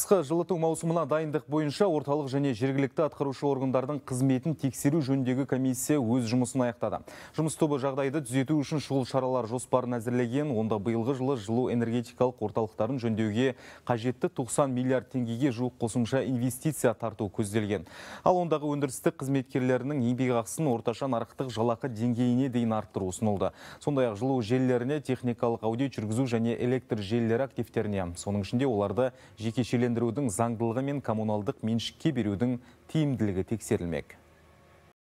қысқы жылыту маусымына дайындық бойынша орталық және жергілікті атқарушы органдардың қызметін тексеру жөніндегі комиссия өз жұмысын аяқтады. Жұмыс тобы жағдайды түзету үшін шұғыл шаралар жоспарын әзірлеген, онда биылғы жылы жылу энергетикалық орталықтарын жөндеуге қажетті 90 миллиард теңгеге жуық қосымша инвестиция тарту көзделген. Ал ондағы өндірістік қызметкерлерінің еңбекақысын орташа нарықтық жалақы деңгейіне дейін арттыру ұсынылды. Сондай-ақ жылу желілеріне техникалық аудит жүргізу және электр желілері активтеріне, соның ішінде оларды жекешелен жекешелендірудің заңдылығы мен коммуналдық меншікке берудің тиімділігі тексерілмек